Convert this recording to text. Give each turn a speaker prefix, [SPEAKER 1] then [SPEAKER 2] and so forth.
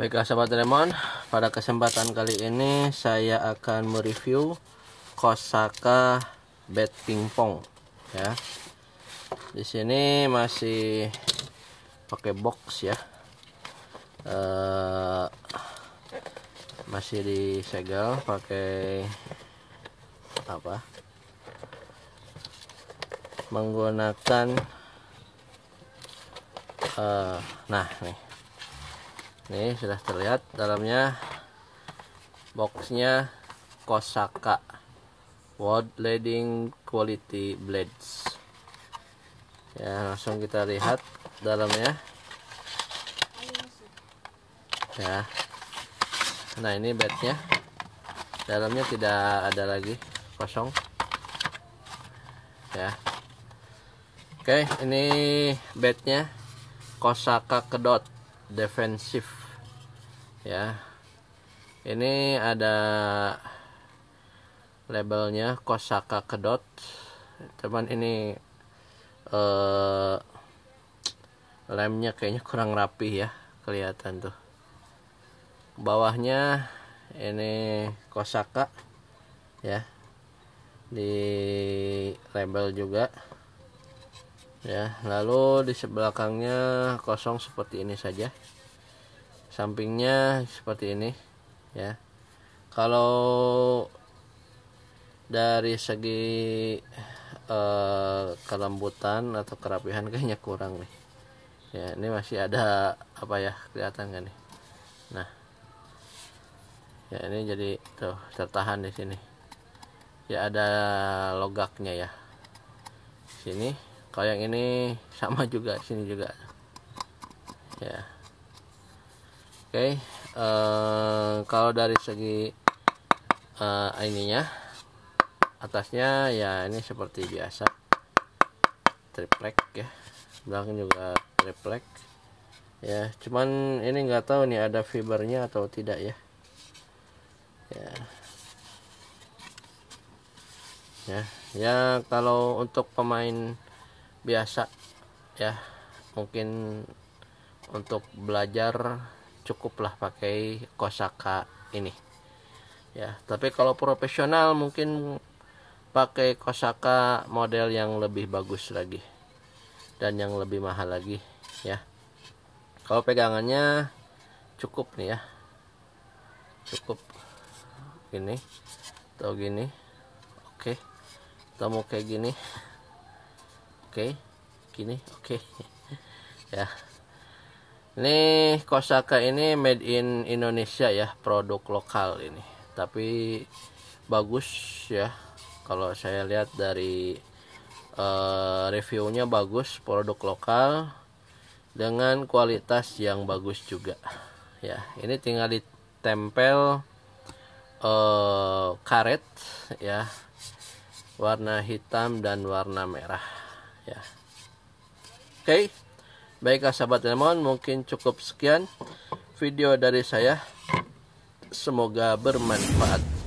[SPEAKER 1] Baiklah sahabat Lemon. pada kesempatan kali ini saya akan mereview Kosaka bed pingpong ya. Di sini masih pakai box ya. Uh, masih disegel pakai apa? Menggunakan uh, nah nih nih sudah terlihat dalamnya boxnya Kosaka world Leading Quality Blades ya langsung kita lihat dalamnya ya nah ini bednya dalamnya tidak ada lagi kosong ya oke ini bednya Kosaka Kedot defensif ya ini ada labelnya kosaka kedot cuman ini eh lemnya kayaknya kurang rapi ya kelihatan tuh bawahnya ini kosaka ya di label juga ya lalu di sebelakangnya kosong seperti ini saja sampingnya seperti ini ya kalau dari segi eh, kelembutan atau kerapihan kayaknya kurang nih ya ini masih ada apa ya kelihatan kan nih nah ya ini jadi tuh tertahan di sini ya ada logaknya ya sini kalau yang ini sama juga sini juga ya Oke, okay. uh, eh, kalau dari segi uh, ininya atasnya ya ini seperti biasa triplek ya belakang juga triplek ya cuman ini nggak tahu nih ada fibernya atau tidak ya ya ya ya kalau untuk pemain biasa ya mungkin untuk belajar cukuplah pakai kosaka ini ya tapi kalau profesional mungkin pakai kosaka model yang lebih bagus lagi dan yang lebih mahal lagi ya kalau pegangannya cukup nih ya cukup gini atau gini oke kita mau kayak gini oke gini oke ya ini Kosaka ini made in Indonesia ya, produk lokal ini. Tapi bagus ya. Kalau saya lihat dari uh, reviewnya bagus, produk lokal dengan kualitas yang bagus juga. Ya, ini tinggal ditempel uh, karet ya. Warna hitam dan warna merah ya. Oke. Okay Baiklah sahabat lemon, mungkin cukup sekian video dari saya. Semoga bermanfaat.